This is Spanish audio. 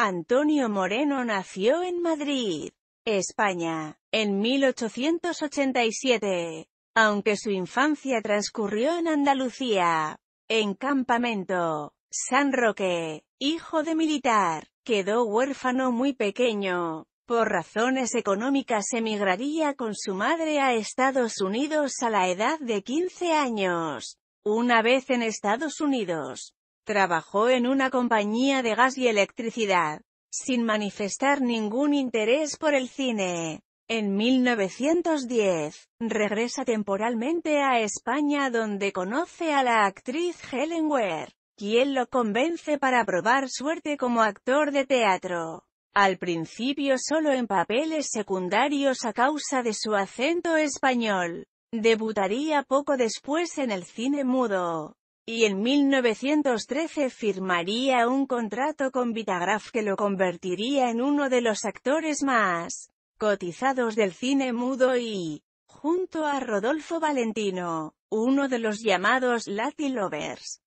Antonio Moreno nació en Madrid, España, en 1887, aunque su infancia transcurrió en Andalucía, en Campamento, San Roque, hijo de militar, quedó huérfano muy pequeño. Por razones económicas emigraría con su madre a Estados Unidos a la edad de 15 años. Una vez en Estados Unidos, Trabajó en una compañía de gas y electricidad, sin manifestar ningún interés por el cine. En 1910, regresa temporalmente a España donde conoce a la actriz Helen Ware, quien lo convence para probar suerte como actor de teatro. Al principio solo en papeles secundarios a causa de su acento español. Debutaría poco después en el cine mudo y en 1913 firmaría un contrato con Vitagraph que lo convertiría en uno de los actores más cotizados del cine mudo y, junto a Rodolfo Valentino, uno de los llamados Latin Lovers.